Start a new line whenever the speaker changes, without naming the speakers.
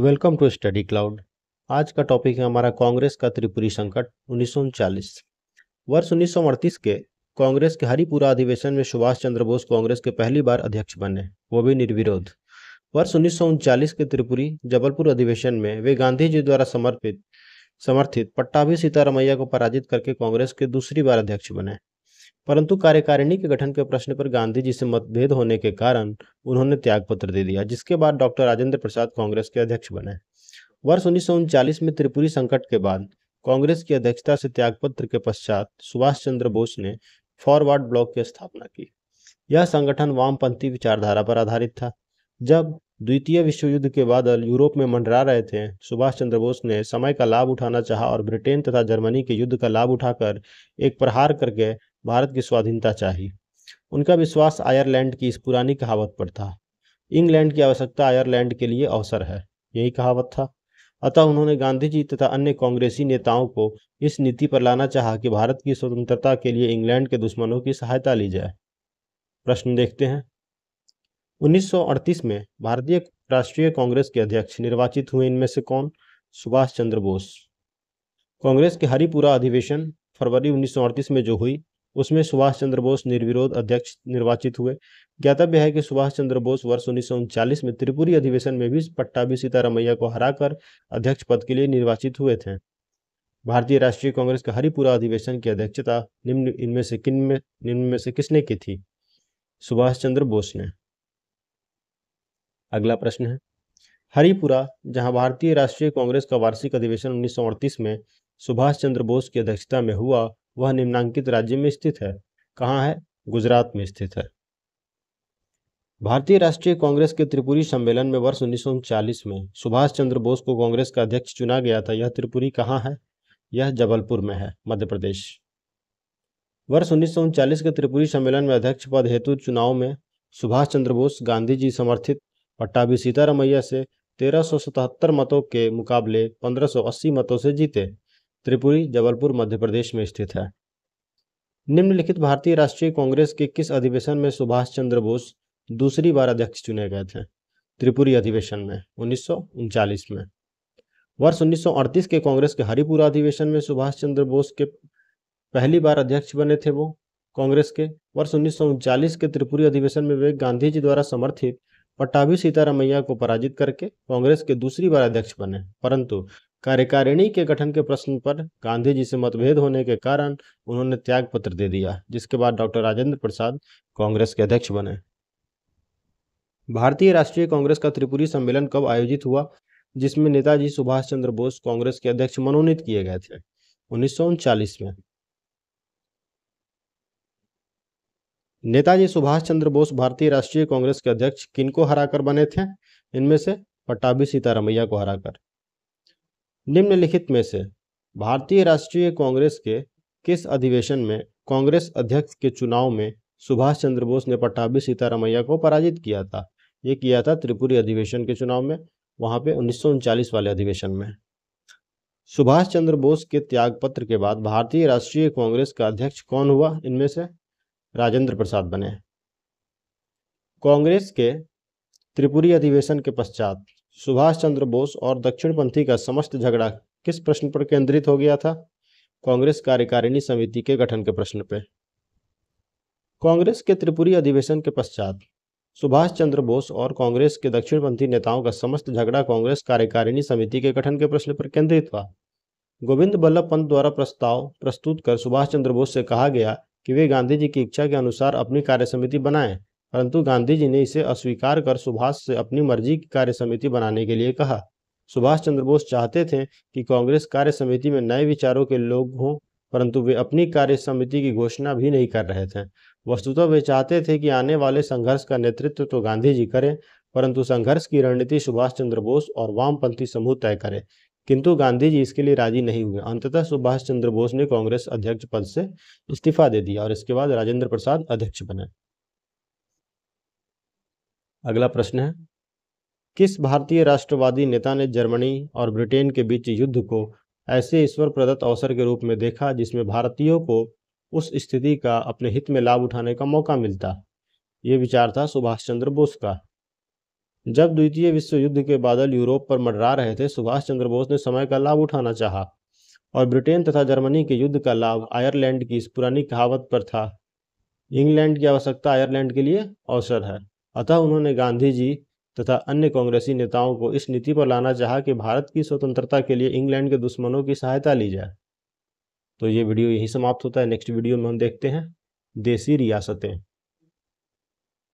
welcome to study cloud आज का topic है हमारा कांग्रेस का त्रिपुरी संकट उन्नीस वर्ष उन्नीस के कांग्रेस के हरिपुरा अधिवेशन में सुभाष चंद्र बोस कांग्रेस के पहली बार अध्यक्ष बने वो भी निर्विरोध वर्ष उन्नीस के त्रिपुरी जबलपुर अधिवेशन में वे गांधी जी द्वारा समर्पित समर्थित पट्टाभी सीतारमैया को पराजित करके कांग्रेस के दूसरी बार अध्यक्ष बने परंतु कार्यकारिणी के गठन के प्रश्न पर गांधी जी से मतभेद होने के कारण उन्होंने त्यागपत्र दे दिया जिसके बाद डॉक्टर राजेंद्र प्रसाद कांग्रेस के अध्यक्ष बने वर्ष उन्नीस में त्रिपुरी संकट के बाद कांग्रेस की अध्यक्षता से त्यागपत्र के पश्चात सुभाष चंद्र बोस ने फॉरवर्ड ब्लॉक की स्थापना की यह संगठन वामपंथी विचारधारा पर आधारित था जब द्वितीय विश्व युद्ध के बाद यूरोप में मंडरा रहे थे सुभाष चंद्र बोस ने समय का लाभ उठाना चाहा और ब्रिटेन तथा जर्मनी के युद्ध का लाभ उठाकर एक प्रहार करके भारत की स्वाधीनता चाही उनका विश्वास आयरलैंड की इस पुरानी कहावत पर था इंग्लैंड की आवश्यकता आयरलैंड के लिए अवसर है यही कहावत था अतः उन्होंने गांधी जी तथा अन्य कांग्रेसी नेताओं को इस नीति पर लाना चाहा कि भारत की स्वतंत्रता के लिए इंग्लैंड के दुश्मनों की सहायता ली जाए प्रश्न देखते हैं 1938 में भारतीय राष्ट्रीय कांग्रेस के अध्यक्ष निर्वाचित हुए इनमें से कौन सुभाष चंद्र बोस कांग्रेस के हरिपुरा अधिवेशन फरवरी 1938 में जो हुई उसमें सुभाष चंद्र बोस निर्विरोध अध्यक्ष निर्वाचित हुए ज्ञातव्य है कि सुभाष चंद्र बोस वर्ष उन्नीस में त्रिपुरी अधिवेशन में भी पट्टाभी सीतारामैया को हराकर अध्यक्ष पद के लिए निर्वाचित हुए थे भारतीय राष्ट्रीय कांग्रेस का हरिपुरा अधिवेशन की अध्यक्षता निम्न इनमें से किन में निम्न में से किसने की थी सुभाष चंद्र बोस ने अगला प्रश्न है हरिपुरा जहां भारतीय राष्ट्रीय कांग्रेस का वार्षिक अधिवेशन उन्नीस में सुभाष चंद्र बोस की अध्यक्षता में हुआ वह निम्नांकित राज्य में स्थित है कहाँ है गुजरात में स्थित है भारतीय राष्ट्रीय कांग्रेस के त्रिपुरी सम्मेलन में वर्ष उन्नीस में सुभाष चंद्र बोस को कांग्रेस का अध्यक्ष चुना गया था यह त्रिपुरी कहाँ है यह जबलपुर में है मध्य प्रदेश वर्ष उन्नीस के त्रिपुरी सम्मेलन में अध्यक्ष पद हेतु चुनाव में सुभाष चंद्र बोस गांधी जी समर्थित पट्टाभी सीतारमैया से 1377 मतों के मुकाबले 1580 मतों से जीते त्रिपुरी जबलपुर मध्य प्रदेश में स्थित है निम्नलिखित भारतीय राष्ट्रीय कांग्रेस के किस अधिवेशन में सुभाष चंद्र बोस दूसरी बार अध्यक्ष चुने गए थे त्रिपुरी अधिवेशन में उन्नीस में वर्ष उन्नीस के कांग्रेस के हरिपुरा अधिवेशन में सुभाष चंद्र बोस के पहली बार अध्यक्ष बने थे वो कांग्रेस के वर्ष उन्नीस के त्रिपुरी अधिवेशन में वे गांधी जी द्वारा समर्थित पट्टाभी सीतारामैया को पराजित करके कांग्रेस के दूसरी बार अध्यक्ष बने परंतु कार्यकारिणी के गठन के प्रश्न पर गांधी जी से मतभेद होने के कारण उन्होंने त्याग पत्र दे दिया जिसके बाद डॉक्टर राजेंद्र प्रसाद कांग्रेस के अध्यक्ष बने भारतीय राष्ट्रीय कांग्रेस का त्रिपुरी सम्मेलन कब आयोजित हुआ जिसमें नेताजी सुभाष चंद्र बोस कांग्रेस के अध्यक्ष मनोनीत किए गए थे उन्नीस में नेताजी सुभाष चंद्र बोस भारतीय राष्ट्रीय कांग्रेस के अध्यक्ष किनको हराकर बने थे इनमें से पट्टाभी सीतारमैया को हराकर निम्नलिखित में से भारतीय राष्ट्रीय कांग्रेस के किस अधिवेशन में कांग्रेस अध्यक्ष के चुनाव में सुभाष चंद्र बोस ने पट्टाभी सीतारामैया को पराजित किया था ये किया था त्रिपुरी अधिवेशन के चुनाव में वहां पे उन्नीस वाले अधिवेशन में सुभाष चंद्र बोस के त्यागपत्र के बाद भारतीय राष्ट्रीय कांग्रेस का अध्यक्ष कौन हुआ इनमें से राजेंद्र प्रसाद बने कांग्रेस के त्रिपुरी अधिवेशन के पश्चात सुभाष चंद्र बोस और दक्षिणपंथी का समस्त झगड़ा किस प्रश्न पर केंद्रित हो गया था कांग्रेस कार्यकारिणी समिति के गठन के प्रश्न पर कांग्रेस के त्रिपुरी अधिवेशन के पश्चात सुभाष चंद्र बोस और कांग्रेस के दक्षिणपंथी नेताओं का समस्त झगड़ा कांग्रेस कार्यकारिणी समिति के गठन के प्रश्न पर केंद्रित हुआ गोविंद बल्लभ पंत द्वारा प्रस्ताव प्रस्तुत कर सुभाष चंद्र बोस से कहा गया कि वे गांधी जी की इच्छा के अनुसार अपनी कार्य समिति बनाएं परंतु गांधी जी ने इसे अस्वीकार कर सुभाष से अपनी मर्जी की कार्य समिति बनाने के लिए कहा सुभाष चंद्र बोस चाहते थे कि कांग्रेस कार्य समिति में नए विचारों के लोग हों परंतु वे अपनी कार्य समिति की घोषणा भी नहीं कर रहे थे वस्तुतः वे चाहते थे कि आने वाले संघर्ष का नेतृत्व तो गांधी जी करें परंतु संघर्ष की रणनीति सुभाष चंद्र बोस और वामपंथी समूह तय करें किंतु गांधी जी इसके लिए राजी नहीं हुए अंततः सुभाष चंद्र बोस ने कांग्रेस अध्यक्ष पद से इस्तीफा दे दिया और इसके बाद राजेंद्र प्रसाद अध्यक्ष बने अगला प्रश्न है किस भारतीय राष्ट्रवादी नेता ने जर्मनी और ब्रिटेन के बीच युद्ध को ऐसे ईश्वर प्रदत्त अवसर के रूप में देखा जिसमें भारतीयों को उस स्थिति का अपने हित में लाभ उठाने का मौका मिलता ये विचार था सुभाष चंद्र बोस का जब द्वितीय विश्व युद्ध के बादल यूरोप पर मंडरा रहे थे सुभाष चंद्र बोस ने समय का लाभ उठाना चाहा और ब्रिटेन तथा जर्मनी के युद्ध का लाभ आयरलैंड की इस पुरानी कहावत पर था इंग्लैंड की आवश्यकता आयरलैंड के लिए अवसर है अतः उन्होंने गांधी जी तथा अन्य कांग्रेसी नेताओं को इस नीति पर लाना चाहा कि भारत की स्वतंत्रता के लिए इंग्लैंड के दुश्मनों की सहायता ली जाए तो ये वीडियो यही समाप्त होता है नेक्स्ट वीडियो में हम देखते हैं देसी रियासतें